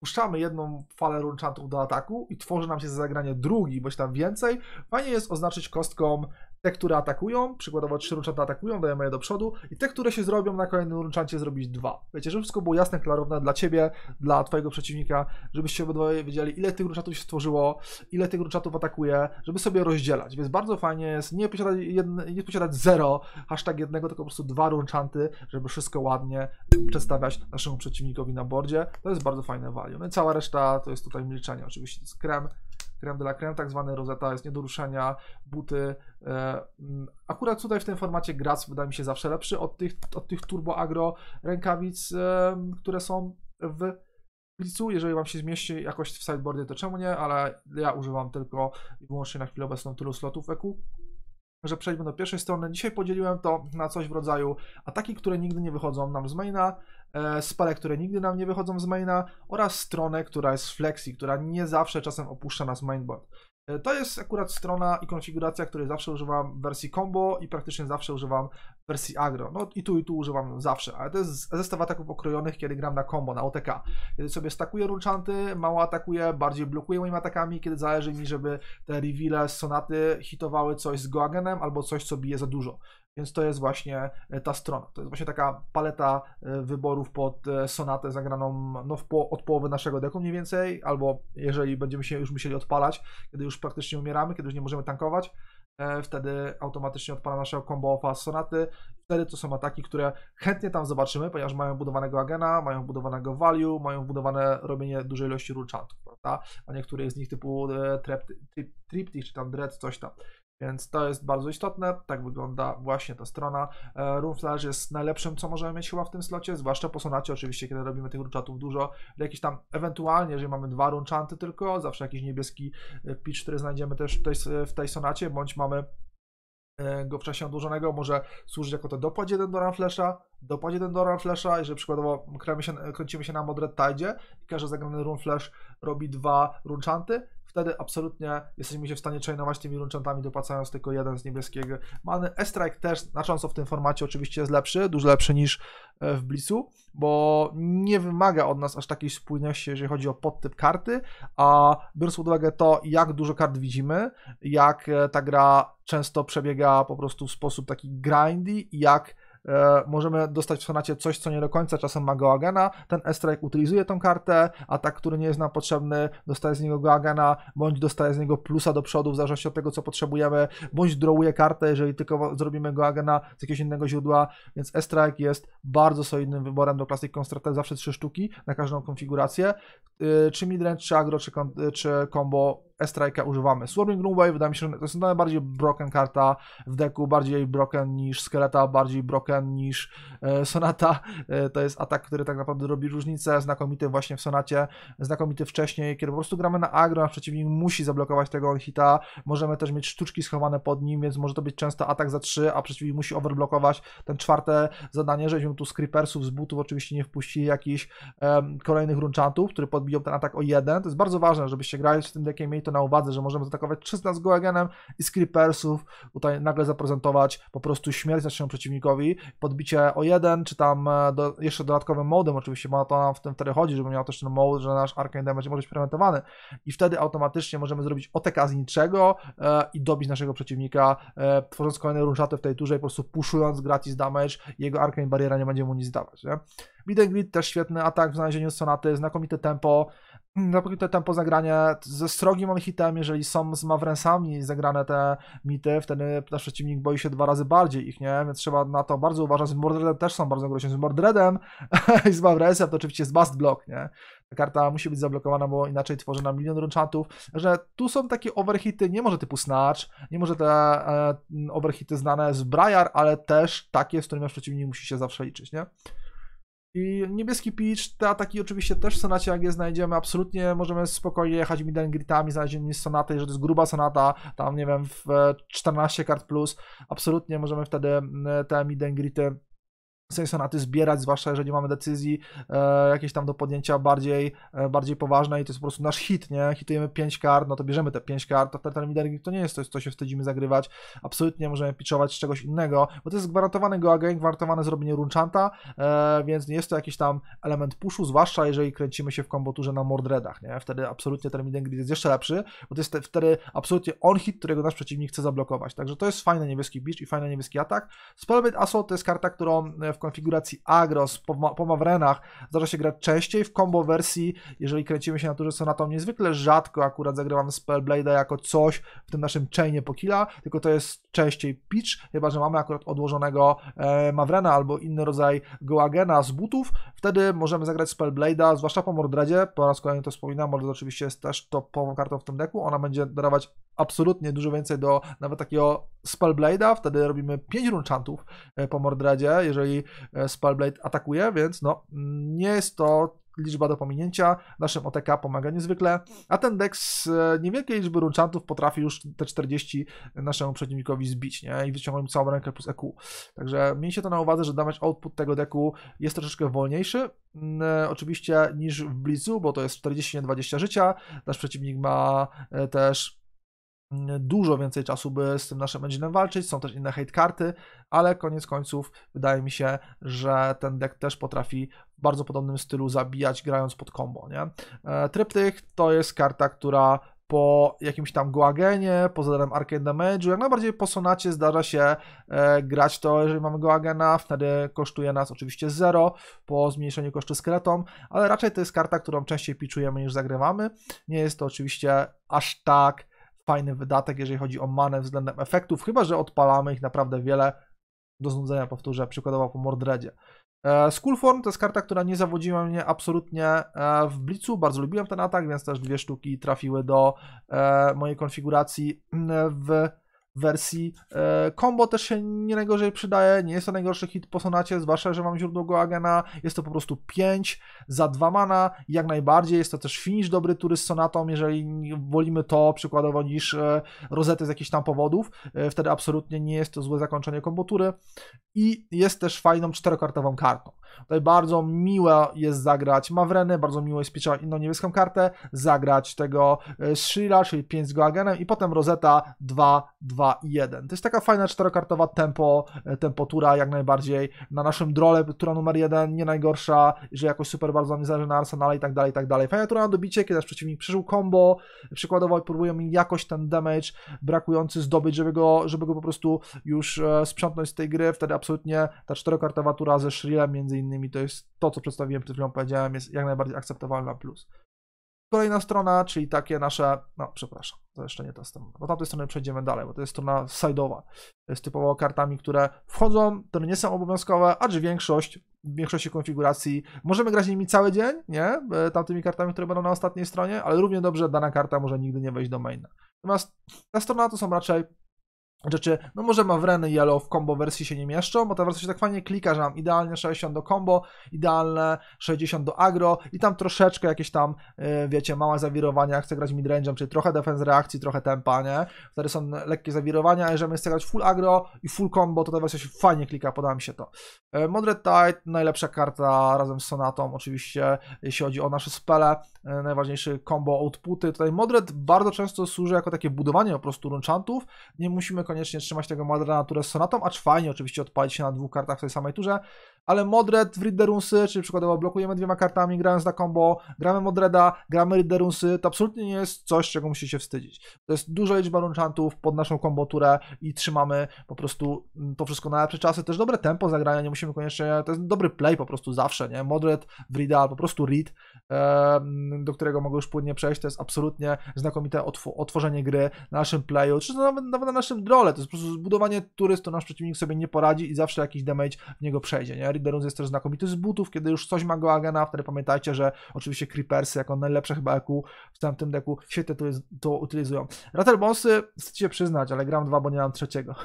puszczamy jedną falę runchantów do ataku i tworzy nam się zagranie drugi, bądź tam więcej, fajnie jest oznaczyć kostką te, które atakują, przykładowo trzy runczata atakują, dajemy je do przodu i te, które się zrobią na kolejnym runczancie zrobić dwa. Wiecie, żeby wszystko było jasne, klarowne dla ciebie, dla twojego przeciwnika, żebyście obydwoje wiedzieli, ile tych runczatów się stworzyło, ile tych runczatów atakuje, żeby sobie rozdzielać. Więc bardzo fajnie jest nie posiadać, jedne, nie posiadać zero, hashtag jednego, tylko po prostu dwa runczanty, żeby wszystko ładnie przedstawiać naszemu przeciwnikowi na bordzie. To jest bardzo fajne value. No i cała reszta to jest tutaj milczenie, oczywiście to jest krem creme de la creme, tak zwany rozeta jest nie do ruszenia, buty. E, mm, akurat tutaj w tym formacie Graz wydaje mi się zawsze lepszy od tych, od tych Turbo Agro rękawic, e, które są w Blicu, jeżeli Wam się zmieści jakoś w sideboardzie, to czemu nie, ale ja używam tylko i wyłącznie na chwilę obecną tylu slotów EQ że przejdźmy do pierwszej strony. Dzisiaj podzieliłem to na coś w rodzaju ataki, które nigdy nie wychodzą nam z maina, e, spale, które nigdy nam nie wychodzą z maina oraz stronę, która jest flexi, która nie zawsze czasem opuszcza nas mainboard. E, to jest akurat strona i konfiguracja, której zawsze używam w wersji combo i praktycznie zawsze używam w wersji agro. No i tu i tu używam zawsze, ale to jest zestaw ataków okrojonych, kiedy gram na combo, na OTK. Kiedy sobie stakuję runchanty, mało atakuję, bardziej blokuję moimi atakami, kiedy zależy mi, żeby te reveale sonaty hitowały coś z Goagenem albo coś, co bije za dużo. Więc to jest właśnie e, ta strona. To jest właśnie taka paleta e, wyborów pod e, sonatę zagraną no, po, od połowy naszego deku mniej więcej, albo jeżeli będziemy się już musieli odpalać, kiedy już praktycznie umieramy, kiedy już nie możemy tankować, wtedy automatycznie odpala naszego combo offa sonaty. Wtedy to są ataki, które chętnie tam zobaczymy, ponieważ mają budowanego agena, mają budowanego value, mają budowane robienie dużej ilości rulchantów, prawda? A niektóre z nich typu e, triptych czy tam dread, coś tam. Więc to jest bardzo istotne, tak wygląda właśnie ta strona. E, Roomflash jest najlepszym, co możemy mieć chyba w tym slocie, zwłaszcza po sonacie oczywiście, kiedy robimy tych runczatów dużo. Jakiś tam, ewentualnie, jeżeli mamy dwa runczanty tylko, zawsze jakiś niebieski e, pitch, który znajdziemy też w tej, w tej sonacie, bądź mamy e, go w czasie odłożonego może służyć jako to dopłać jeden do Runflesha, dopłać jeden do Runflesha, jeżeli przykładowo kręcimy się, kręcimy się na Modred Tide i każdy zagrany Runflash robi dwa runczanty, wtedy absolutnie jesteśmy się w stanie trainować tymi runczantami, dopłacając tylko jeden z niebieskiego. Many Estrike też znacząco w tym formacie oczywiście jest lepszy, dużo lepszy niż e, w Blisu, bo nie wymaga od nas aż takiej spójności, jeżeli chodzi o podtyp karty, a biorąc pod uwagę to, jak dużo kart widzimy, jak e, ta gra często przebiega po prostu w sposób taki grindy, jak E, możemy dostać w sonacie coś, co nie do końca czasem ma Goagana, ten Estrike utylizuje tą kartę, atak, który nie jest nam potrzebny, dostaje z niego Goagana, bądź dostaje z niego plusa do przodu, w zależności od tego, co potrzebujemy, bądź drawuje kartę, jeżeli tylko zrobimy Goagana z jakiegoś innego źródła, więc Estrike jest bardzo solidnym wyborem do Plastic Constructed, zawsze trzy sztuki na każdą konfigurację, e, czy midrange, czy agro, czy e, combo, Estrike'a używamy. Swarming Runway wydaje mi się, że to jest najbardziej broken karta w deku, bardziej broken niż Skeleta, bardziej broken niż e, Sonata. E, to jest atak, który tak naprawdę robi różnicę, znakomity właśnie w Sonacie, znakomity wcześniej, kiedy po prostu gramy na agro, a przeciwnik musi zablokować tego hita. Możemy też mieć sztuczki schowane pod nim, więc może to być często atak za 3, a przeciwnik musi overblokować ten czwarte zadanie, żeśmy tu z creepersów, z butów oczywiście nie wpuścili jakichś e, kolejnych runchantów, które podbiją ten atak o jeden. To jest bardzo ważne, żebyście grali z tym deckiem, mieli to na uwadze, że możemy zaatakować 300 z Goegenem i z tutaj nagle zaprezentować po prostu śmierć naszemu przeciwnikowi, podbicie o jeden, czy tam e, do, jeszcze dodatkowym modem, oczywiście bo to nam w tym wtedy chodzi, żeby miał też ten mode, że nasz Arcane Damage może być fermentowany i wtedy automatycznie możemy zrobić OTK z niczego e, i dobić naszego przeciwnika, e, tworząc kolejne runszaty w tej turze i po prostu puszując gratis damage, jego Arcane Bariera nie będzie mu nic dawać, nie? Beat and też świetny atak w znalezieniu sonaty, znakomite tempo, mm, znakomite tempo zagrania ze srogim hitem, jeżeli są z Mavensami zagrane te mity, wtedy nasz przeciwnik boi się dwa razy bardziej ich, nie? Więc trzeba na to bardzo uważać. Z Mordredem też są bardzo groźni. Z Mordredem [laughs] i z Mavrensem to oczywiście jest Bast Block, nie? Ta karta musi być zablokowana, bo inaczej tworzy na milion rączatów, że tu są takie overhity, nie może typu Snatch, nie może te e, mm, overhity znane z Briar, ale też takie, z którymi nasz przeciwnik musi się zawsze liczyć, nie? I niebieski pitch, te ataki oczywiście też w sonacie, jak je znajdziemy, absolutnie możemy spokojnie jechać midden gritami, znaleźć z sonaty, jeżeli to jest gruba sonata, tam nie wiem, w 14 e, kart plus, absolutnie możemy wtedy mm, te midden grity na ty zbierać, zwłaszcza jeżeli mamy decyzji e, jakieś tam do podjęcia bardziej, e, bardziej poważne i to jest po prostu nasz hit, nie? Hitujemy 5 kart, no to bierzemy te 5 kart, a ten Midering to nie jest coś, co się wstydzimy zagrywać, absolutnie możemy piczować z czegoś innego, bo to jest gwarantowany go again, gwarantowane zrobienie runchanta, e, więc nie jest to jakiś tam element pushu, zwłaszcza jeżeli kręcimy się w komboturze na mordredach, nie? Wtedy absolutnie ten Midering jest jeszcze lepszy, bo to jest te, wtedy absolutnie on hit, którego nasz przeciwnik chce zablokować, także to jest fajny niebieski beach i fajny niebieski atak. Spellbait Assault to jest karta, którą e, w w konfiguracji agros po, mawrenach zdarza się grać częściej, w combo wersji, jeżeli kręcimy się na turze sonatą, niezwykle rzadko akurat zagrywam Spellblade'a jako coś w tym naszym chainie po killa, tylko to jest częściej pitch, chyba, że mamy akurat odłożonego e, mawrena albo inny rodzaj goagena z butów, wtedy możemy zagrać Spellblade'a, zwłaszcza po Mordredzie, po raz kolejny to wspominam, Mordred oczywiście jest też topową kartą w tym deku, ona będzie dawać absolutnie dużo więcej do nawet takiego Spellblade'a, wtedy robimy 5 runchantów e, po Mordradzie, jeżeli e, Spellblade atakuje, więc no nie jest to liczba do pominięcia, naszym OTK pomaga niezwykle, a ten dek z e, niewielkiej liczby runchantów potrafi już te 40 naszemu przeciwnikowi zbić, nie? I wyciągnąć całą rękę plus EQ. Także miejcie to na uwadze, że damage output tego deku jest troszeczkę wolniejszy, mm, oczywiście niż w blizu bo to jest 40 nie 20 życia, nasz przeciwnik ma też dużo więcej czasu, by z tym naszym enginem walczyć. Są też inne hate karty, ale koniec końców wydaje mi się, że ten deck też potrafi w bardzo podobnym stylu zabijać, grając pod combo, nie? E, Tryptych to jest karta, która po jakimś tam Goagenie, po zadanym Arcane Damage'u, jak najbardziej po Sonacie zdarza się e, grać to, jeżeli mamy Goagena, wtedy kosztuje nas oczywiście 0 po zmniejszeniu kosztu skeletom, ale raczej to jest karta, którą częściej piczujemy niż zagrywamy. Nie jest to oczywiście aż tak fajny wydatek, jeżeli chodzi o manę względem efektów, chyba że odpalamy ich naprawdę wiele. Do znudzenia powtórzę, przykładowo po Mordredzie. E, Skullform to jest karta, która nie zawodziła mnie absolutnie e, w Blitzu. Bardzo lubiłem ten atak, więc też dwie sztuki trafiły do e, mojej konfiguracji w wersji. E, combo też się nie najgorzej przydaje, nie jest to najgorszy hit po sonacie, zwłaszcza, że mam źródło Goagena, jest to po prostu 5 za 2 mana, jak najbardziej, jest to też finish dobry tury z sonatą, jeżeli wolimy to przykładowo niż e, rozety z jakichś tam powodów, e, wtedy absolutnie nie jest to złe zakończenie combo tury i jest też fajną czterokartową kartą. Tutaj bardzo miłe jest zagrać Mawrenę, bardzo miło jest pieczać inną niebieską kartę, zagrać tego Shira, czyli 5 z Goagenem i potem rozeta 2, 2, i 1. To jest taka fajna czterokartowa tempo, e, tempo tura jak najbardziej. Na naszym drole tura numer 1 nie najgorsza, że jakoś super bardzo mi zależy na Arsenale i tak dalej, i tak dalej. Fajna tura na dobicie, kiedy nasz przeciwnik przeżył combo, przykładowo próbują mi jakoś ten damage brakujący zdobyć, żeby go, żeby go po prostu już e, sprzątnąć z tej gry, wtedy absolutnie ta czterokartowa tura ze Shrillem między innymi to jest to, co przedstawiłem przed chwilą, powiedziałem, jest jak najbardziej akceptowalna plus. Kolejna strona, czyli takie nasze, no przepraszam, to jeszcze nie ta strona, bo tamtej strony przejdziemy dalej, bo to jest strona side'owa, jest typowo kartami, które wchodzą, które nie są obowiązkowe, aż większość, w większości konfiguracji możemy grać nimi cały dzień, nie, e, tamtymi kartami, które będą na ostatniej stronie, ale równie dobrze dana karta może nigdy nie wejść do maina. Natomiast ta strona to są raczej rzeczy, no może w Reny Yellow w combo wersji się nie mieszczą, bo ta wersja się tak fajnie klika, że mam idealnie 60 do combo, idealne 60 do agro i tam troszeczkę jakieś tam, e, wiecie, małe zawirowania, chcę grać midrange'em, czyli trochę defense reakcji, trochę tempa, nie? Wtedy są lekkie zawirowania, a jeżeli chcę grać full agro i full combo, to ta wersja się fajnie klika, podoba mi się to. E, modred Tide, najlepsza karta razem z Sonatą, oczywiście, jeśli chodzi o nasze spele, e, najważniejszy combo outputy, tutaj modred bardzo często służy jako takie budowanie po prostu runchantów, nie musimy koniecznie trzymać tego Madra na turę z Sonatą, acz fajnie oczywiście odpalić się na dwóch kartach w tej samej turze, ale Modred w Ridderunsy, czyli przykładowo blokujemy dwiema kartami, grając na combo, gramy Modreda, gramy Ridderunsy, to absolutnie nie jest coś, czego musi się wstydzić. To jest duża liczba runchantów pod naszą komboturę i trzymamy po prostu mm, to wszystko na lepsze czasy, też dobre tempo zagrania, nie musimy koniecznie, to jest dobry play po prostu zawsze, nie? Modred w Rida, albo po prostu Reed, do którego mogę już płynnie przejść, to jest absolutnie znakomite otw otworzenie gry na naszym playu, czy nawet, nawet na naszym drole, to jest po prostu zbudowanie turystu, to nasz przeciwnik sobie nie poradzi i zawsze jakiś damage w niego przejdzie, nie? Derunz jest też znakomity z butów, kiedy już coś ma Goagana, wtedy pamiętajcie, że oczywiście Creepersy jako najlepsze chyba EQ w tamtym deku się te to utylizują. Rattlebonsy, chcę się przyznać, ale gram dwa, bo nie mam trzeciego. [laughs]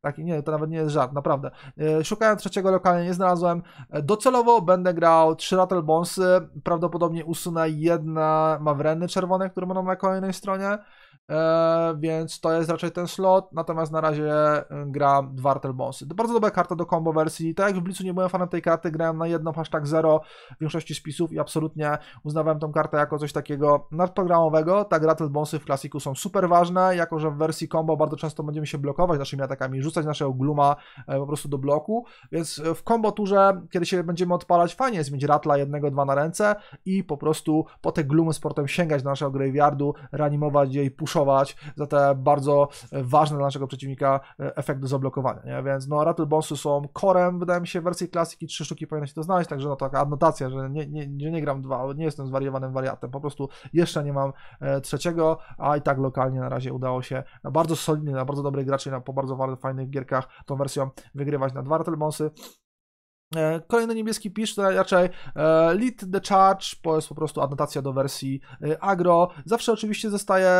Taki nie, to nawet nie jest żart, naprawdę. E, szukałem trzeciego lokalnie, nie znalazłem. E, docelowo będę grał trzy Rattlebonsy, prawdopodobnie usunę jedna Mawreny czerwone, które będą na kolejnej stronie. E, więc to jest raczej ten slot, natomiast na razie y, gram dwa Artelbonsy. Bardzo dobra karta do combo wersji, tak jak w Blicu nie byłem fanem tej karty, grałem na jedną, hashtag 0 w większości spisów i absolutnie uznawałem tą kartę jako coś takiego nadprogramowego, tak Rattlebonsy w klasiku są super ważne, jako że w wersji combo bardzo często będziemy się blokować naszymi atakami, rzucać naszego gluma e, po prostu do bloku, więc e, w combo turze, kiedy się będziemy odpalać, fajnie jest mieć ratla jednego, dwa na ręce i po prostu po te glumy z portem sięgać do naszego graveyardu, reanimować jej puszować za te bardzo e, ważne dla naszego przeciwnika e, efekty zablokowania, nie? Więc no Rattle są korem, wydaje mi się, w wersji klasyki trzy sztuki powinno się to znaleźć, także no taka adnotacja, że nie, nie, nie, nie gram dwa, nie jestem zwariowanym wariatem, po prostu jeszcze nie mam e, trzeciego, a i tak lokalnie na razie udało się na bardzo solidny, na bardzo dobry graczy, na, po bardzo fajnych gierkach tą wersją wygrywać na dwa Rattle E, kolejny niebieski pisz to raczej e, lead the charge, to jest po prostu adnotacja do wersji e, agro. Zawsze oczywiście zostaje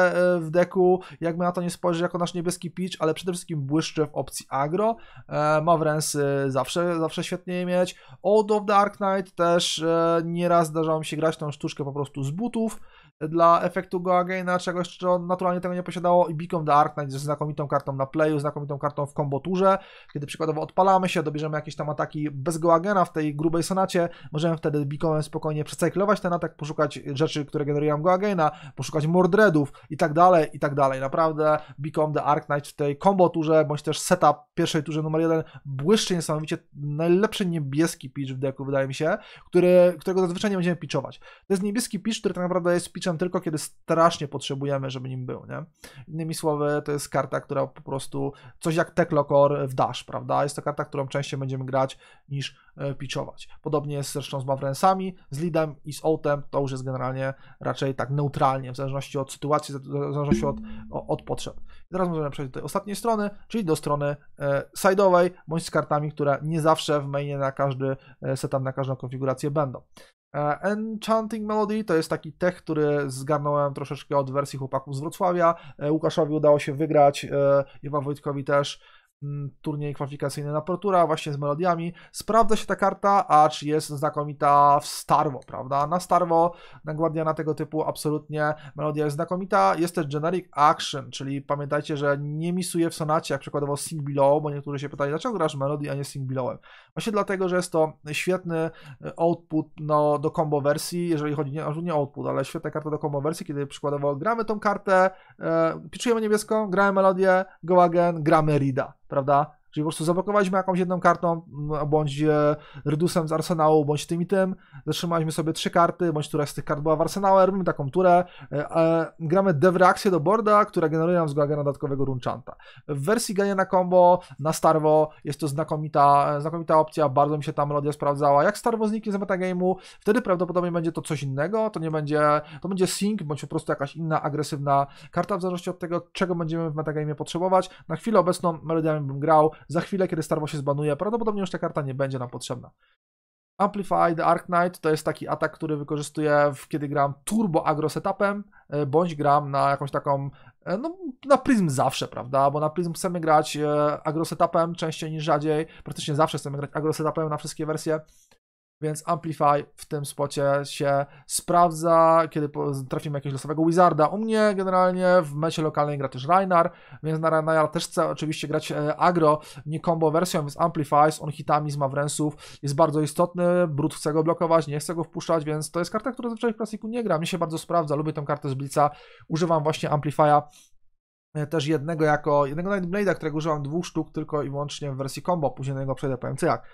w deku, jak my na to nie spojrzeć, jako nasz niebieski pitch, ale przede wszystkim błyszczy w opcji agro. Ma wręsy zawsze, zawsze świetnie je mieć. Old of Dark Knight też nieraz zdarzało mi się grać tą sztuczkę po prostu z butów dla efektu Go Againa, czegoś, co naturalnie tego nie posiadało i Beacon the Knight ze znakomitą kartą na playu, znakomitą kartą w komboturze, kiedy przykładowo odpalamy się, dobierzemy jakieś tam ataki bez Go Againa w tej grubej sonacie, możemy wtedy Beaconem spokojnie przecyklować ten atak, poszukać rzeczy, które generują Go Againa, poszukać Mordredów i tak dalej, i tak dalej. Naprawdę Beacon the Ark Knight w tej komboturze, bądź też setup pierwszej turze numer jeden błyszczy niesamowicie najlepszy niebieski pitch w deku, wydaje mi się, który, którego zazwyczaj nie będziemy pitchować. To jest niebieski pitch, który tak naprawdę jest pitchem tylko kiedy strasznie potrzebujemy, żeby nim był, nie? Innymi słowy, to jest karta, która po prostu coś jak Teclocore w Dash, prawda? Jest to karta, którą częściej będziemy grać niż e, pitchować. Podobnie jest zresztą z Mavrensami, z Lidem i z Outem, to już jest generalnie raczej tak neutralnie, w zależności od sytuacji, w zależności od, od potrzeb. I teraz możemy przejść do tej ostatniej strony, czyli do strony e, side'owej, bądź z kartami, które nie zawsze w mainie na każdy e, setup, na każdą konfigurację będą. E, Enchanting Melody to jest taki tech, który zgarnąłem troszeczkę od wersji chłopaków z Wrocławia. E, Łukaszowi udało się wygrać, e, Ewa Wojtkowi też. Mm, turniej kwalifikacyjny na portura właśnie z melodiami. Sprawdza się ta karta, acz jest znakomita w Starwo, prawda? Na Starwo, na Guardiana tego typu absolutnie melodia jest znakomita. Jest też Generic Action, czyli pamiętajcie, że nie misuje w sonacie, jak przykładowo Sing Below, bo niektórzy się pytali, dlaczego grasz melodii, a nie Sing Belowem? Właśnie dlatego, że jest to świetny e, output no, do combo wersji, jeżeli chodzi, nie, nie output, ale świetna karta do combo wersji, kiedy przykładowo gramy tą kartę, e, piczujemy niebieską, gramy melodię, go again, gramy Rida prawda? Czyli po prostu zablokowaliśmy jakąś jedną kartą, bądź e, Rydusem z arsenału, bądź tym i tym. Zatrzymaliśmy sobie trzy karty, bądź któraś z tych kart była w arsenale, robimy taką turę. E, e, gramy dev reakcję do boarda, która generuje nam z Gagena dodatkowego runchanta. W wersji Gania na combo, na Starwo jest to znakomita, znakomita opcja, bardzo mi się ta melodia sprawdzała. Jak Starwo zniknie z metagame'u, wtedy prawdopodobnie będzie to coś innego, to nie będzie, to będzie sync, bądź po prostu jakaś inna agresywna karta, w zależności od tego, czego będziemy w metagame'ie potrzebować. Na chwilę obecną melodiami bym grał, za chwilę, kiedy Star Wars się zbanuje, prawdopodobnie już ta karta nie będzie nam potrzebna. Amplified Arc Knight to jest taki atak, który wykorzystuję, kiedy gram turbo agro setupem, e, bądź gram na jakąś taką, e, no na Prism zawsze, prawda, bo na Prism chcemy grać e, agro setupem częściej niż rzadziej, praktycznie zawsze chcemy grać agro setupem na wszystkie wersje, więc Amplify w tym spocie się sprawdza, kiedy trafimy jakiegoś losowego Wizarda. U mnie generalnie w mecie lokalnej gra też Reinar, więc na Rainara też chcę oczywiście grać e, agro, nie combo wersją, więc Amplify z on hitami, z Mavrensów jest bardzo istotny. Brut chce go blokować, nie chce go wpuszczać, więc to jest karta, która zazwyczaj w klasiku nie gra. Mi się bardzo sprawdza, lubię tę kartę z Blitza, używam właśnie Amplify'a e, też jednego jako, jednego Nightblade'a, którego używam dwóch sztuk tylko i wyłącznie w wersji combo, później na niego przejdę, powiem co jak.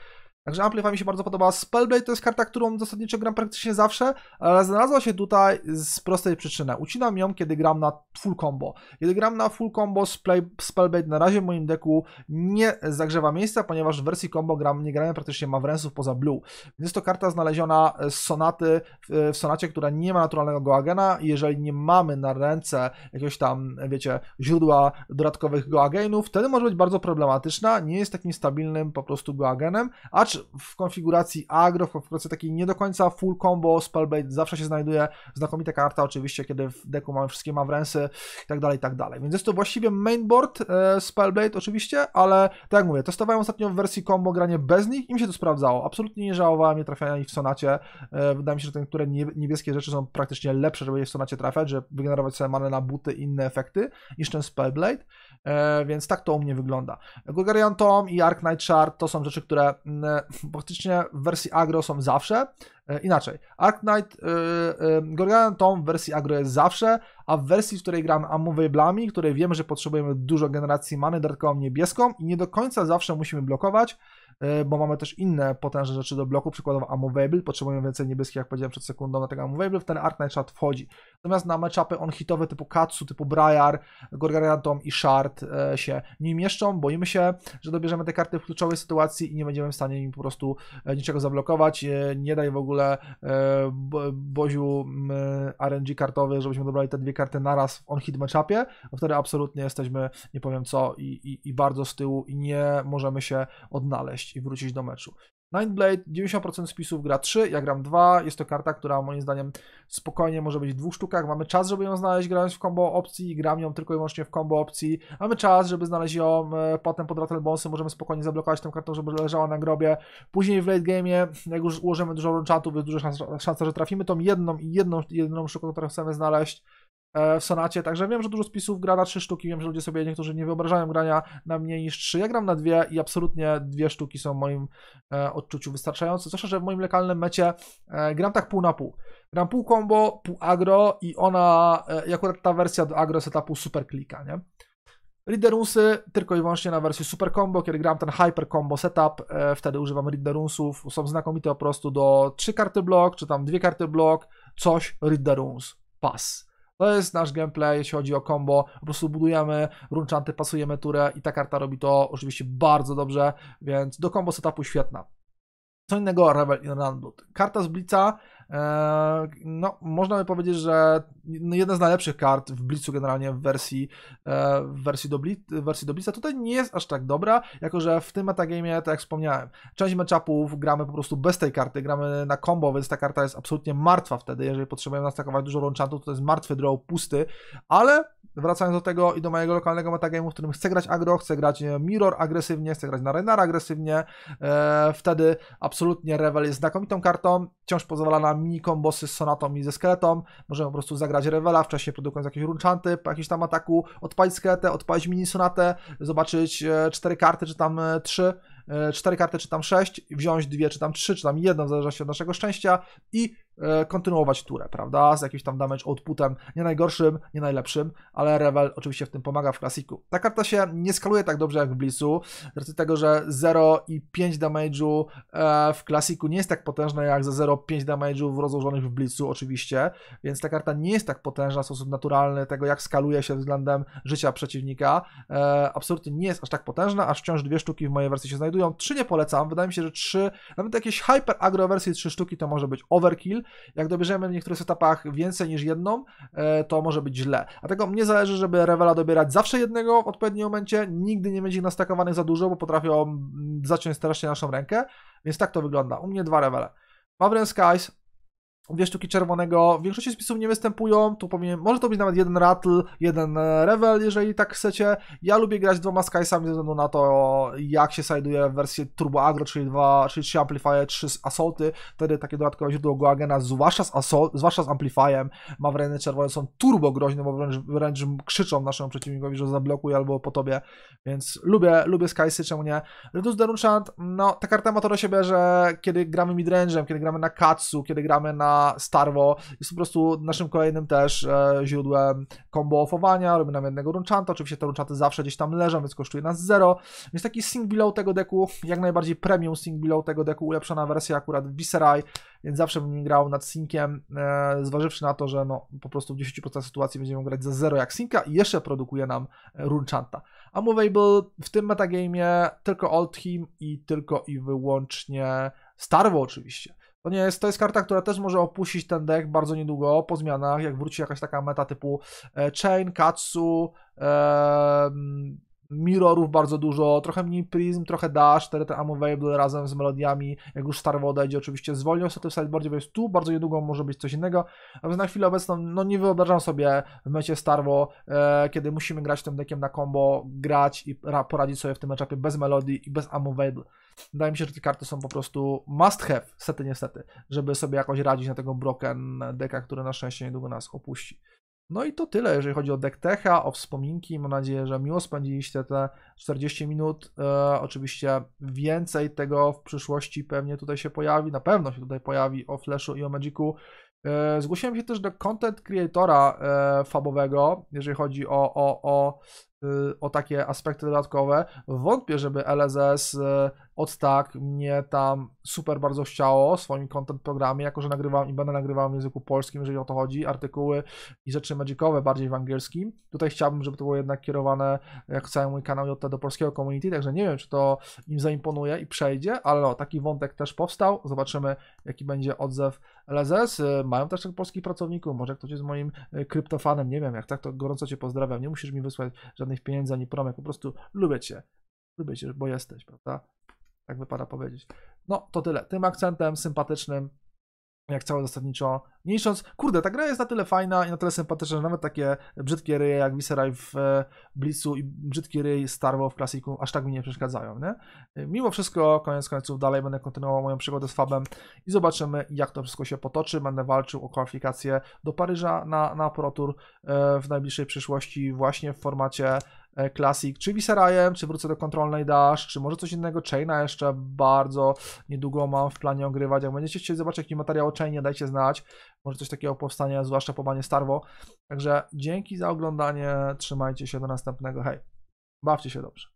Także Amplify mi się bardzo podoba. Spellblade to jest karta, którą zasadniczo gram praktycznie zawsze, ale znalazła się tutaj z prostej przyczyny. Ucinam ją, kiedy gram na full combo. Kiedy gram na full combo, Spellblade na razie w moim deku nie zagrzewa miejsca, ponieważ w wersji combo gram, nie grałem praktycznie Mavrensów poza blue. Więc jest to karta znaleziona z sonaty, w sonacie, która nie ma naturalnego goagena i jeżeli nie mamy na ręce jakiegoś tam, wiecie, źródła dodatkowych goagenów, wtedy może być bardzo problematyczna, nie jest takim stabilnym po prostu goagenem, a w konfiguracji agro, w konfiguracji takiej nie do końca full combo Spellblade zawsze się znajduje. Znakomita karta oczywiście, kiedy w deku mamy wszystkie Mavrensy i tak dalej, i tak dalej. Więc jest to właściwie mainboard e, Spellblade oczywiście, ale tak jak mówię, testowałem ostatnio w wersji combo granie bez nich i mi się to sprawdzało. Absolutnie nie żałowałem, nie trafiałem ich w Sonacie. E, wydaje mi się, że te niektóre niebieskie rzeczy są praktycznie lepsze, żeby je w Sonacie trafiać, żeby wygenerować sobie manę na buty i inne efekty niż ten Spellblade. E, więc tak to u mnie wygląda. Gorgarian Tom i Arknight Shard to są rzeczy, które mm, praktycznie w wersji agro są zawsze. E, inaczej, arknight yy, e, yy, e, Gorgon Tom w wersji agro jest zawsze, a w wersji, w której gram Amowablami, w której wiemy, że potrzebujemy dużo generacji many, dodatkową niebieską i nie do końca zawsze musimy blokować, E, bo mamy też inne potężne rzeczy do bloku, przykładowo Amovable, potrzebujemy więcej niebieskich, jak powiedziałem przed sekundą, na tego Amovable, w ten Arc Knight wchodzi. Natomiast na matchupy on-hitowe typu Katsu, typu Briar, Gorgariantom i Shard e, się nie mieszczą, boimy się, że dobierzemy te karty w kluczowej sytuacji i nie będziemy w stanie im po prostu e, niczego zablokować, nie daj w ogóle boziu RNG kartowy, żebyśmy dobrali te dwie karty naraz w on-hit matchupie, bo wtedy absolutnie jesteśmy, nie powiem co, i, i, i bardzo z tyłu i nie możemy się odnaleźć i wrócić do meczu. Nightblade, 90% spisów gra 3, ja gram 2, jest to karta, która moim zdaniem spokojnie może być w dwóch sztukach, mamy czas, żeby ją znaleźć grając w combo opcji, gram ją tylko i wyłącznie w combo opcji, mamy czas, żeby znaleźć ją, e, potem pod Rattlebonsy możemy spokojnie zablokować tę kartą, żeby leżała na grobie, później w late game'ie, jak już ułożymy dużo runchantów, jest duża szansa, szansa, że trafimy tą jedną i jedną, jedną sztuką, którą chcemy znaleźć, E, w Sonacie, także wiem, że dużo spisów gra na trzy sztuki, wiem, że ludzie sobie niektórzy nie wyobrażają grania na mniej niż trzy, ja gram na dwie i absolutnie dwie sztuki są w moim e, odczuciu wystarczające, zwłaszcza, że w moim lokalnym mecie e, gram tak pół na pół. Gram pół combo, pół agro i ona, i akurat ta wersja do agro setupu super klika, nie? Readerusy tylko i wyłącznie na wersji Super Combo, kiedy gram ten Hyper Combo Setup, e, wtedy używam Readerusów, są znakomite po prostu do 3 karty blok, czy tam 2 karty blok, coś Readerus, pas. To jest nasz gameplay, jeśli chodzi o combo. Po prostu budujemy runczanty, pasujemy turę i ta karta robi to oczywiście bardzo dobrze, więc do combo setupu świetna. Co innego Rebel in Runblood. Karta z Blitza E, no, można by powiedzieć, że no, jedna z najlepszych kart w Blitzu generalnie w wersji, e, w wersji, do, Blitz, wersji do Blitza tutaj nie jest aż tak dobra, jako że w tym metagamie, tak jak wspomniałem, część meczapów gramy po prostu bez tej karty, gramy na combo, więc ta karta jest absolutnie martwa wtedy, jeżeli potrzebujemy nastakować dużo rączantów, to jest martwy draw, pusty, ale wracając do tego i do mojego lokalnego metagamu, w którym chcę grać agro, chcę grać e, mirror agresywnie, chcę grać na Renar agresywnie, wtedy absolutnie Revel jest znakomitą kartą, wciąż pozwala nam mini kombosy z Sonatą i ze Skeletą, możemy po prostu zagrać w wcześniej produkując jakieś runczanty po jakimś tam ataku, odpalić Skeletę, odpalić mini Sonatę, zobaczyć e, cztery karty czy tam e, trzy, e, cztery karty czy tam sześć, wziąć dwie czy tam trzy, czy tam jedną, w zależności od naszego szczęścia i E, kontynuować turę, prawda? Z jakimś tam damage outputem, nie najgorszym, nie najlepszym, ale Revel oczywiście w tym pomaga w klasiku. Ta karta się nie skaluje tak dobrze jak w Blissu, z racji tego, że 0 i 5 damage'u e, w klasiku nie jest tak potężne jak ze 0,5 damage'u rozłożonych w Blissu oczywiście, więc ta karta nie jest tak potężna w sposób naturalny tego, jak skaluje się względem życia przeciwnika. E, absolutnie nie jest aż tak potężna, aż wciąż dwie sztuki w mojej wersji się znajdują. Trzy nie polecam, wydaje mi się, że trzy, nawet jakieś hyper agro wersje trzy sztuki to może być overkill, jak dobierzemy w niektórych setupach więcej niż jedną, e, to może być źle. Dlatego mnie zależy, żeby rewela dobierać zawsze jednego w odpowiednim momencie, nigdy nie będzie ich nastakowanych za dużo, bo potrafią mm, zaciąć strasznie naszą rękę, więc tak to wygląda. U mnie dwa rewele. Maverick Skies, dwie sztuki czerwonego. W większości spisów nie występują, tu powinien, może to być nawet jeden rattle, jeden e, revel, jeżeli tak chcecie. Ja lubię grać dwoma skysami ze względu na to, jak się sajduje w wersji turbo agro, czyli dwa, czyli trzy amplifie, trzy assaulty. Wtedy takie dodatkowe źródło goagena, zwłaszcza z, assault, zwłaszcza z amplifiem, ma wręcz czerwone, są turbo groźne, bo wręcz, wręcz krzyczą naszemu przeciwnikowi, że zablokuj albo po tobie, więc lubię, lubię skysy, czemu nie. Reduce Derunchant, no ta karta ma to do siebie, że kiedy gramy midrange'em, kiedy gramy na katsu, kiedy gramy na Starvo Starwo. Jest po prostu naszym kolejnym też e, źródłem combo offowania. Robi nam jednego runchanta. Oczywiście te runchanty zawsze gdzieś tam leżą, więc kosztuje nas zero. Więc taki sync below tego deku, jak najbardziej premium sync below tego deku, ulepszona wersja akurat w Viserai, więc zawsze bym grał nad synciem, e, zważywszy na to, że no, po prostu w 10% sytuacji będziemy grać za zero jak synca i jeszcze produkuje nam e, runchanta. A Movable w tym metagamie tylko Old Him i tylko i wyłącznie Starwo oczywiście. To nie jest, to jest karta, która też może opuścić ten deck bardzo niedługo po zmianach, jak wróci jakaś taka meta typu e, Chain, Katsu, e, mirrorów bardzo dużo, trochę mniej prism, trochę dash, te, te razem z melodiami, jak już Star woda oczywiście zwolnią sobie w sideboardzie, więc tu bardzo niedługo może być coś innego, a więc na chwilę obecną no nie wyobrażam sobie w mecie Starwo, e, kiedy musimy grać tym deckiem na combo, grać i poradzić sobie w tym etapie bez melodii i bez Amovable. Wydaje mi się, że te karty są po prostu must have, sety niestety, żeby sobie jakoś radzić na tego broken decka, który na szczęście niedługo nas opuści. No i to tyle, jeżeli chodzi o Dektecha, o wspominki. Mam nadzieję, że miło spędziliście te 40 minut. E, oczywiście więcej tego w przyszłości pewnie tutaj się pojawi, na pewno się tutaj pojawi o Flashu i o Magicu. E, zgłosiłem się też do content creatora e, fabowego, jeżeli chodzi o, o, o Y, o takie aspekty dodatkowe. Wątpię, żeby LSS y, od tak mnie tam super bardzo chciało w swoim content programie, jako że nagrywam i będę nagrywał w języku polskim, jeżeli o to chodzi, artykuły i rzeczy magicowe bardziej w angielskim. Tutaj chciałbym, żeby to było jednak kierowane, jak cały mój kanał JT do polskiego community, także nie wiem, czy to im zaimponuje i przejdzie, ale no, taki wątek też powstał. Zobaczymy, jaki będzie odzew LSS. Y, mają też tak polskich pracowników, może ktoś jest moim kryptofanem, nie wiem, jak tak, to gorąco Cię pozdrawiam. Nie musisz mi wysłać, że żadnych pieniędzy ani promek, po prostu lubię cię, lubię cię, bo jesteś, prawda? Tak wypada powiedzieć. No to tyle. Tym akcentem sympatycznym jak cały zasadniczo mniejsząc Kurde, ta gra jest na tyle fajna i na tyle sympatyczna, że nawet takie brzydkie ryje jak Viserai w e, Blitzu i brzydkie ryje Starwo w klasiku aż tak mi nie przeszkadzają, nie? E, mimo wszystko, koniec końców, dalej będę kontynuował moją przygodę z Fabem i zobaczymy, jak to wszystko się potoczy. Będę walczył o kwalifikację do Paryża na, na ProTour e, w najbliższej przyszłości właśnie w formacie E, Classic, czy Viscerajem, czy wrócę do kontrolnej Dash, czy może coś innego, Chaina jeszcze bardzo niedługo mam w planie ogrywać, jak będziecie chcieli zobaczyć jakiś materiał o Chainie, dajcie znać, może coś takiego powstanie, zwłaszcza po banie Starwo, także dzięki za oglądanie, trzymajcie się, do następnego, hej, bawcie się dobrze.